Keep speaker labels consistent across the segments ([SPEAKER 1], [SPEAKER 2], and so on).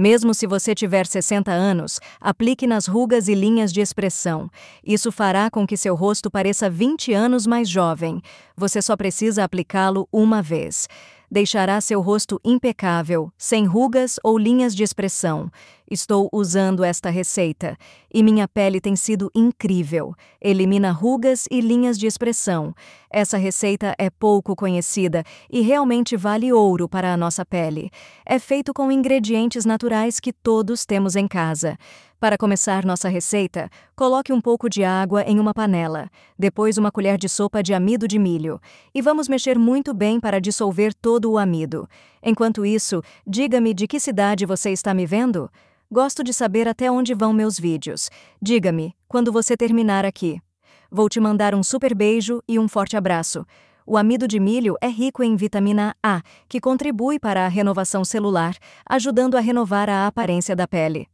[SPEAKER 1] Mesmo se você tiver 60 anos, aplique nas rugas e linhas de expressão. Isso fará com que seu rosto pareça 20 anos mais jovem. Você só precisa aplicá-lo uma vez. Deixará seu rosto impecável, sem rugas ou linhas de expressão. Estou usando esta receita e minha pele tem sido incrível. Elimina rugas e linhas de expressão. Essa receita é pouco conhecida e realmente vale ouro para a nossa pele. É feito com ingredientes naturais que todos temos em casa. Para começar nossa receita, coloque um pouco de água em uma panela, depois uma colher de sopa de amido de milho, e vamos mexer muito bem para dissolver todo o amido. Enquanto isso, diga-me de que cidade você está me vendo? Gosto de saber até onde vão meus vídeos. Diga-me, quando você terminar aqui. Vou te mandar um super beijo e um forte abraço. O amido de milho é rico em vitamina A, que contribui para a renovação celular, ajudando a renovar a aparência da pele.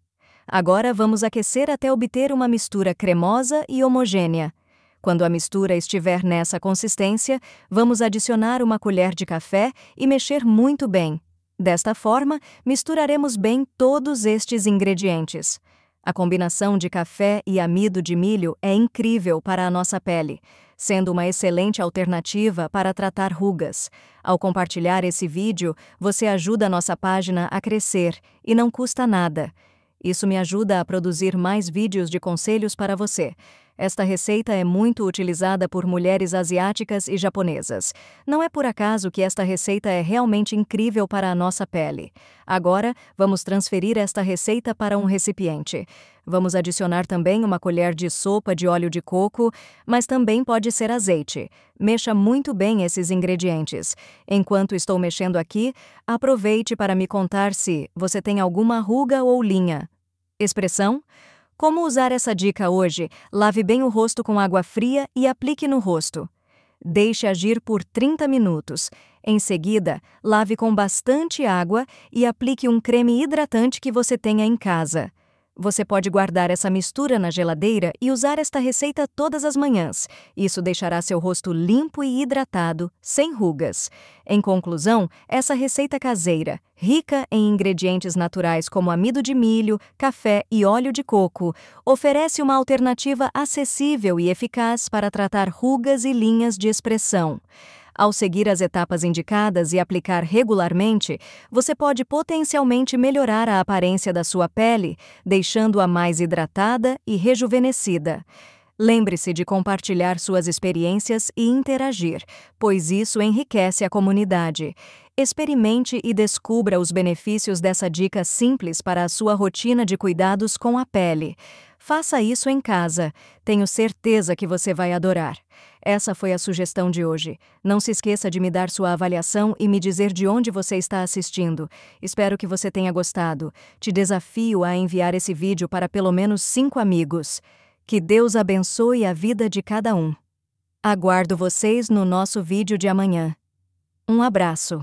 [SPEAKER 1] Agora vamos aquecer até obter uma mistura cremosa e homogênea. Quando a mistura estiver nessa consistência, vamos adicionar uma colher de café e mexer muito bem. Desta forma, misturaremos bem todos estes ingredientes. A combinação de café e amido de milho é incrível para a nossa pele, sendo uma excelente alternativa para tratar rugas. Ao compartilhar esse vídeo, você ajuda a nossa página a crescer e não custa nada. Isso me ajuda a produzir mais vídeos de conselhos para você. Esta receita é muito utilizada por mulheres asiáticas e japonesas. Não é por acaso que esta receita é realmente incrível para a nossa pele. Agora, vamos transferir esta receita para um recipiente. Vamos adicionar também uma colher de sopa de óleo de coco, mas também pode ser azeite. Mexa muito bem esses ingredientes. Enquanto estou mexendo aqui, aproveite para me contar se você tem alguma ruga ou linha. Expressão? Como usar essa dica hoje? Lave bem o rosto com água fria e aplique no rosto. Deixe agir por 30 minutos. Em seguida, lave com bastante água e aplique um creme hidratante que você tenha em casa. Você pode guardar essa mistura na geladeira e usar esta receita todas as manhãs. Isso deixará seu rosto limpo e hidratado, sem rugas. Em conclusão, essa receita caseira, rica em ingredientes naturais como amido de milho, café e óleo de coco, oferece uma alternativa acessível e eficaz para tratar rugas e linhas de expressão. Ao seguir as etapas indicadas e aplicar regularmente, você pode potencialmente melhorar a aparência da sua pele, deixando-a mais hidratada e rejuvenescida. Lembre-se de compartilhar suas experiências e interagir, pois isso enriquece a comunidade. Experimente e descubra os benefícios dessa dica simples para a sua rotina de cuidados com a pele. Faça isso em casa. Tenho certeza que você vai adorar. Essa foi a sugestão de hoje. Não se esqueça de me dar sua avaliação e me dizer de onde você está assistindo. Espero que você tenha gostado. Te desafio a enviar esse vídeo para pelo menos cinco amigos. Que Deus abençoe a vida de cada um. Aguardo vocês no nosso vídeo de amanhã. Um abraço.